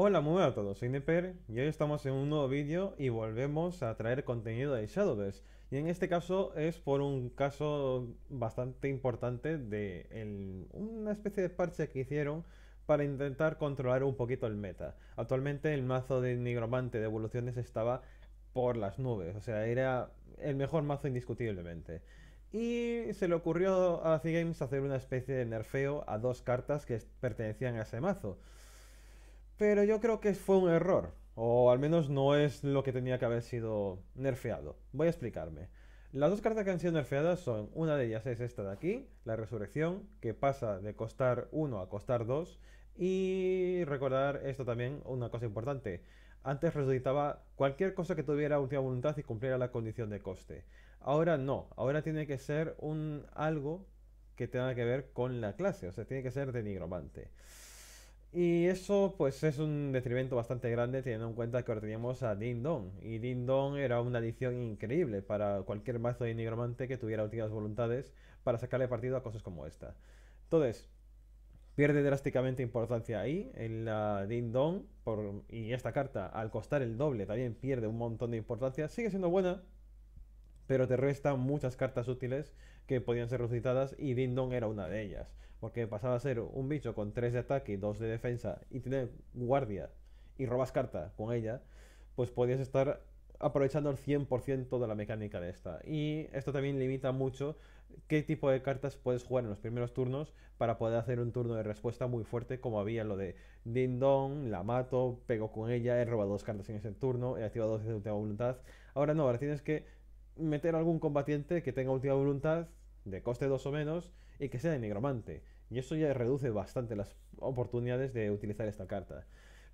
Hola muy buenas a todos, soy Neper y hoy estamos en un nuevo vídeo y volvemos a traer contenido de Shadowverse y en este caso es por un caso bastante importante de una especie de parche que hicieron para intentar controlar un poquito el meta. Actualmente el mazo de nigromante de evoluciones estaba por las nubes, o sea, era el mejor mazo indiscutiblemente. Y se le ocurrió a C-Games hacer una especie de nerfeo a dos cartas que pertenecían a ese mazo. Pero yo creo que fue un error, o al menos no es lo que tenía que haber sido nerfeado. Voy a explicarme. Las dos cartas que han sido nerfeadas son, una de ellas es esta de aquí, la resurrección, que pasa de costar 1 a costar 2. Y recordar esto también, una cosa importante. Antes resucitaba cualquier cosa que tuviera última voluntad y cumpliera la condición de coste. Ahora no, ahora tiene que ser un algo que tenga que ver con la clase, o sea, tiene que ser denigromante. nigromante. Y eso pues es un detrimento bastante grande teniendo en cuenta que ahora teníamos a Ding Dong. Y Ding Dong era una adición increíble para cualquier mazo de nigromante que tuviera últimas voluntades para sacarle partido a cosas como esta. Entonces, pierde drásticamente importancia ahí, en la Ding Dong, por, y esta carta al costar el doble también pierde un montón de importancia. Sigue siendo buena, pero te restan muchas cartas útiles que podían ser resucitadas y Dindon era una de ellas, porque pasaba a ser un bicho con 3 de ataque y 2 de defensa y tiene guardia y robas carta con ella, pues podías estar aprovechando el 100% de la mecánica de esta. Y esto también limita mucho qué tipo de cartas puedes jugar en los primeros turnos para poder hacer un turno de respuesta muy fuerte, como había lo de Dindon, la mato, pego con ella, he robado dos cartas en ese turno, he activado dos de última voluntad. Ahora no, ahora tienes que meter algún combatiente que tenga última voluntad, de coste 2 o menos, y que sea de nigromante. Y eso ya reduce bastante las oportunidades de utilizar esta carta.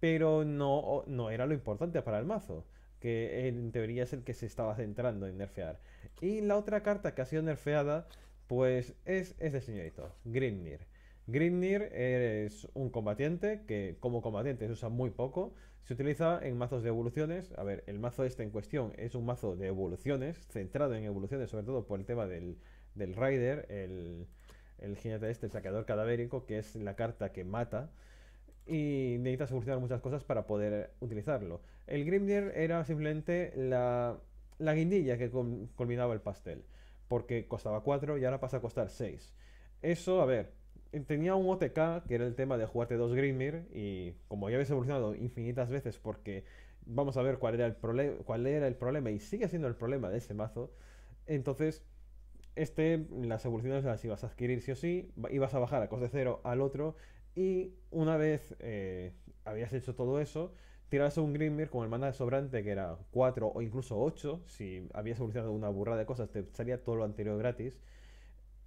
Pero no, no era lo importante para el mazo, que en teoría es el que se estaba centrando en nerfear. Y la otra carta que ha sido nerfeada, pues es este señorito, Grimnir. Grimnir es un combatiente que como combatiente se usa muy poco, se utiliza en mazos de evoluciones. A ver, el mazo este en cuestión es un mazo de evoluciones, centrado en evoluciones, sobre todo por el tema del, del Rider, el, el jinete este, el saqueador cadavérico, que es la carta que mata y necesita solucionar muchas cosas para poder utilizarlo. El Grimdir era simplemente la, la guindilla que culminaba el pastel, porque costaba 4 y ahora pasa a costar 6. Eso, a ver, tenía un OTK, que era el tema de jugarte dos Grimmir, y como ya habéis evolucionado infinitas veces, porque vamos a ver cuál era el, cuál era el problema, y sigue siendo el problema de ese mazo, entonces este, las evoluciones las vas a adquirir sí o sí, ibas a bajar a coste cero al otro, y una vez eh, habías hecho todo eso, tirabas un Grimir con el mana sobrante que era 4 o incluso 8, si habías evolucionado una burrada de cosas, te salía todo lo anterior gratis.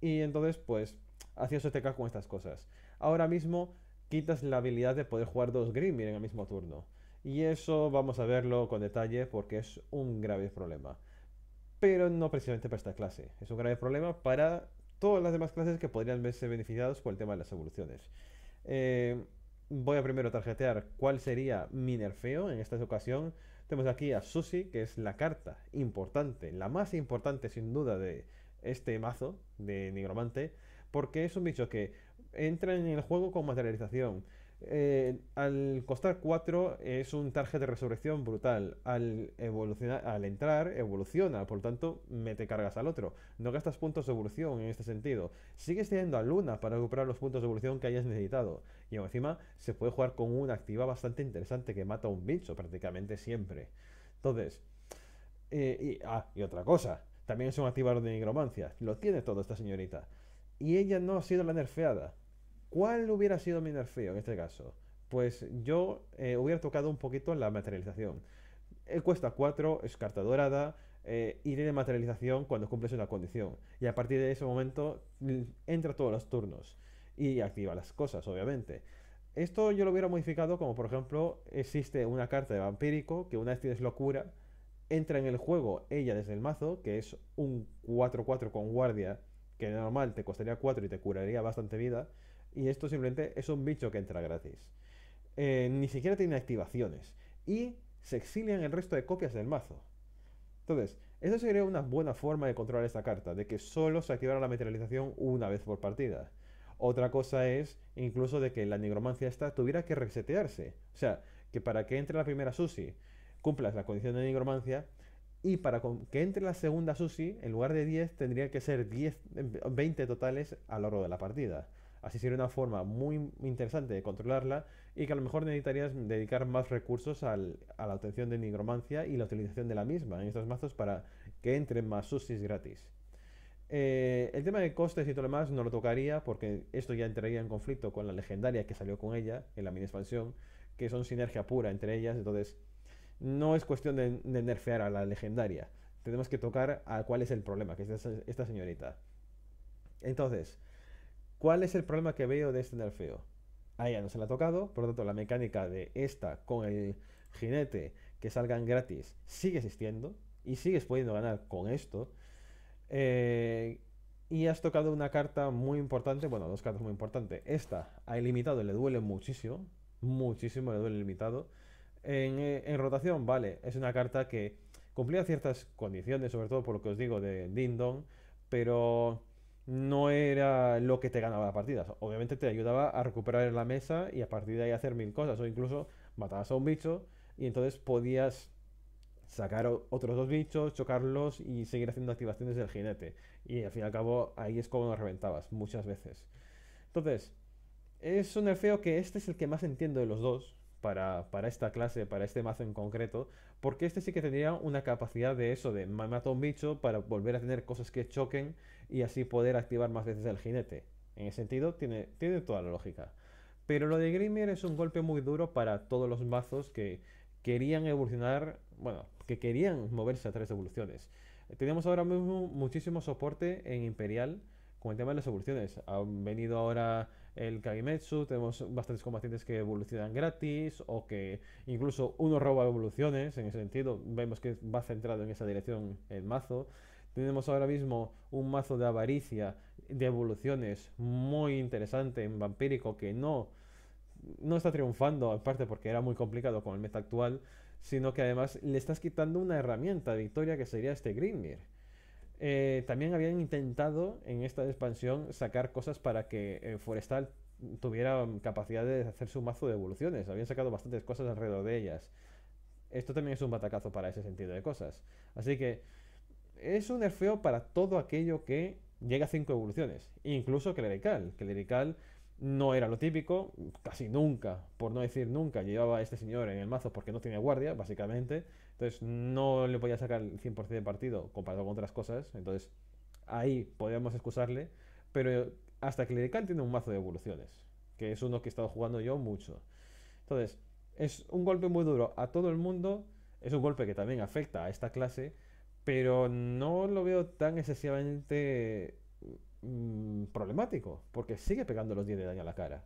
Y entonces, pues, hacías este caso con estas cosas. Ahora mismo quitas la habilidad de poder jugar dos Grimir en el mismo turno. Y eso vamos a verlo con detalle porque es un grave problema. Pero no precisamente para esta clase. Es un grave problema para todas las demás clases que podrían verse beneficiadas por el tema de las evoluciones. Eh, voy a primero tarjetear cuál sería mi nerfeo en esta ocasión. Tenemos aquí a Susi, que es la carta importante, la más importante sin duda de, este mazo de nigromante, porque es un bicho que entra en el juego con materialización. Eh, al costar 4 es un target de resurrección brutal. Al evolucionar, al entrar, evoluciona, por lo tanto, mete cargas al otro. No gastas puntos de evolución en este sentido. Sigues teniendo a Luna para recuperar los puntos de evolución que hayas necesitado. Y encima se puede jugar con una activa bastante interesante que mata a un bicho prácticamente siempre. Entonces, eh, y, ah, y otra cosa, también es un activador de nigromancia. Lo tiene todo esta señorita. Y ella no ha sido la nerfeada. ¿Cuál hubiera sido mi nerfeo en este caso? Pues yo eh, hubiera tocado un poquito en la materialización. Eh, cuesta 4, es carta dorada eh, y tiene materialización cuando cumples una condición. Y a partir de ese momento entra todos los turnos y activa las cosas, obviamente. Esto yo lo hubiera modificado como por ejemplo existe una carta de vampírico que una vez tienes locura entra en el juego ella desde el mazo, que es un 4-4 con guardia, que normal te costaría 4 y te curaría bastante vida. Y esto simplemente es un bicho que entra gratis. Eh, ni siquiera tiene activaciones. Y se exilian el resto de copias del mazo. Entonces, eso sería una buena forma de controlar esta carta, de que solo se activara la materialización una vez por partida. Otra cosa es incluso de que la nigromancia esta tuviera que resetearse. O sea, que para que entre la primera Susi cumplas la condición de nigromancia. Y para que entre la segunda Susi, en lugar de 10, tendría que ser 10, 20 em, totales a lo largo de la partida. Así sería una forma muy interesante de controlarla y que a lo mejor necesitarías dedicar más recursos a la obtención de nigromancia y la utilización de la misma en estos mazos para que entren más susis gratis. Eh, el tema de costes y todo lo demás no lo tocaría porque esto ya entraría en conflicto con la legendaria que salió con ella en la mini expansión, que son sinergia pura entre ellas, entonces no es cuestión de, nerfear a la legendaria. Tenemos que tocar a cuál es el problema, que es esta, señorita. Entonces, ¿cuál es el problema que veo de este nerfeo? A ella no se la ha tocado, por lo tanto la mecánica de esta con el jinete que salgan gratis sigue existiendo y sigues pudiendo ganar con esto. Eh, y has tocado una carta muy importante, bueno, dos cartas muy importantes. Esta a ilimitado le duele muchísimo, muchísimo le duele limitado. Eh, en, rotación, vale, es una carta que cumplía ciertas condiciones, sobre todo por lo que os digo de Dindon, pero no era lo que te ganaba partidas Obviamente te ayudaba a recuperar la mesa y a partir de ahí hacer mil cosas, o incluso matabas a un bicho y entonces podías sacar otros dos bichos, chocarlos y seguir haciendo activaciones del jinete. Y al fin y al cabo ahí es como nos reventabas muchas veces. Entonces, es un nerfeo que este es el que más entiendo de los dos, para, esta clase, para este mazo en concreto, porque este sí que tendría una capacidad de eso, de me un bicho para volver a tener cosas que choquen y así poder activar más veces el jinete. En ese sentido, tiene, tiene toda la lógica. Pero lo de Grimir es un golpe muy duro para todos los mazos que querían evolucionar, bueno, que querían moverse a tres evoluciones. Tenemos ahora mismo muchísimo soporte en Imperial con el tema de las evoluciones. Han venido ahora el kagimetsu, tenemos bastantes combatientes que evolucionan gratis o que incluso uno roba evoluciones, en ese sentido vemos que va centrado en esa dirección el mazo. Tenemos ahora mismo un mazo de avaricia, de evoluciones muy interesante en vampírico que no, no está triunfando, aparte porque era muy complicado con el meta actual, sino que además le estás quitando una herramienta de victoria que sería este Grimir. Eh, también habían intentado en esta expansión sacar cosas para que eh, Forestal tuviera um, capacidad de hacer su mazo de evoluciones. Habían sacado bastantes cosas alrededor de ellas. Esto también es un batacazo para ese sentido de cosas. Así que es un nerfeo para todo aquello que llega a 5 evoluciones, incluso Clerical. Clerical no era lo típico, casi nunca, por no decir nunca, llevaba a este señor en el mazo porque no tenía guardia, básicamente. Entonces no le podía sacar el 100% de partido comparado con otras cosas. Entonces ahí podemos excusarle. Pero hasta Clerical tiene un mazo de evoluciones. Que es uno que he estado jugando yo mucho. Entonces es un golpe muy duro a todo el mundo. Es un golpe que también afecta a esta clase. Pero no lo veo tan excesivamente mm, problemático. Porque sigue pegando los 10 de daño a la cara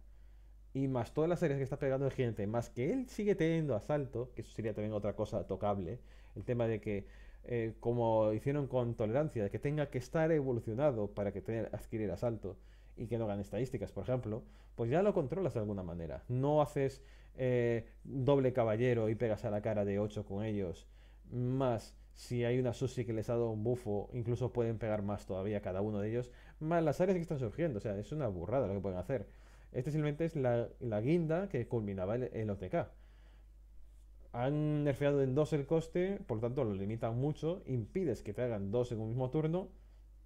y más todas las áreas que está pegando el gente, más que él sigue teniendo asalto, que eso sería también otra cosa tocable, el tema de que, eh, como hicieron con tolerancia, de que tenga que estar evolucionado para que tener, adquirir asalto y que no gane estadísticas, por ejemplo, pues ya lo controlas de alguna manera. No haces eh, doble caballero y pegas a la cara de 8 con ellos, más si hay una sushi que les ha dado un bufo, incluso pueden pegar más todavía cada uno de ellos, más las áreas que están surgiendo, o sea, es una burrada lo que pueden hacer. Este simplemente es la, guinda que culminaba el, OTK. Han nerfeado en dos el coste, por lo tanto lo limitan mucho, impides que te hagan dos en un mismo turno,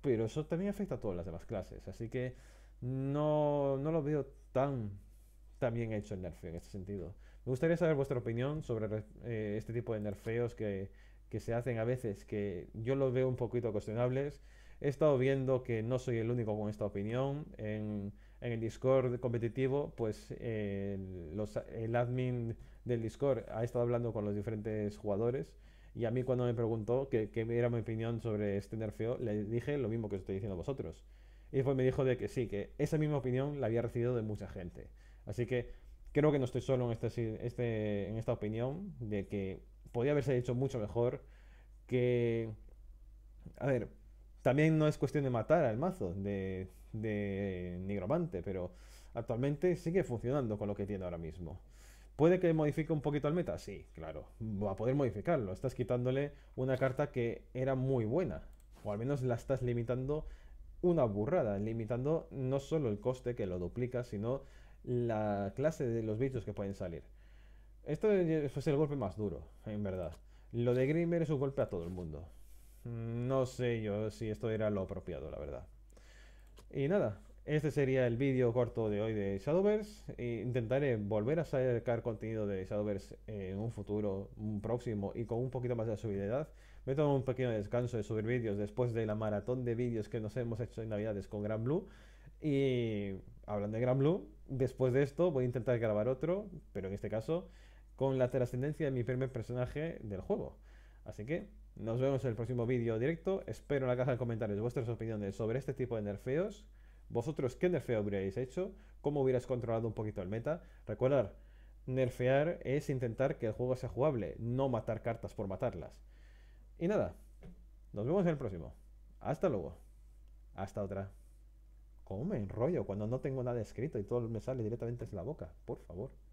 pero eso también afecta a todas las demás clases, así que no, lo veo tan, también bien hecho el nerfeo en este sentido. Me gustaría saber vuestra opinión sobre eh, este tipo de nerfeos que, que se hacen a veces, que yo los veo un poquito cuestionables. He estado viendo que no soy el único con esta opinión en en el Discord competitivo, pues eh, el admin del Discord ha estado hablando con los diferentes jugadores y a mí cuando me preguntó qué era mi opinión sobre este nerfeo, le dije lo mismo que os estoy diciendo a vosotros. Y después me dijo de que sí, que esa misma opinión la había recibido de mucha gente. Así que creo que no estoy solo en, este, este en esta opinión de que podía haberse hecho mucho mejor, que... A ver, también no es cuestión de matar al mazo de, de Nigromante, pero actualmente sigue funcionando con lo que tiene ahora mismo. ¿Puede que modifique un poquito el meta? Sí, claro. Va a poder modificarlo. Estás quitándole una carta que era muy buena. O al menos la estás limitando una burrada. Limitando no solo el coste que lo duplica, sino la clase de los bichos que pueden salir. Esto es el golpe más duro, en verdad. Lo de Grimmer es un golpe a todo el mundo. No sé yo si esto era lo apropiado, la verdad. Y nada, este sería el vídeo corto de hoy de Shadowverse. intentaré volver a sacar contenido de Shadowverse en un futuro un próximo y con un poquito más de subididad. Me tomo un pequeño descanso de subir vídeos después de la maratón de vídeos que nos hemos hecho en Navidades con Gran Blue. Y hablando de Gran Blue, después de esto voy a intentar grabar otro, pero en este caso con la trascendencia de mi primer personaje del juego. Así que nos vemos en el próximo vídeo directo. Espero en la caja de comentarios vuestras opiniones sobre este tipo de nerfeos. ¿Vosotros qué nerfeo habríais hecho? ¿Cómo hubierais controlado un poquito el meta? Recordar, nerfear es intentar que el juego sea jugable, no matar cartas por matarlas. Y nada, nos vemos en el próximo. Hasta luego. Hasta otra. ¿Cómo me enrollo cuando no tengo nada escrito y todo me sale directamente desde la boca? Por favor.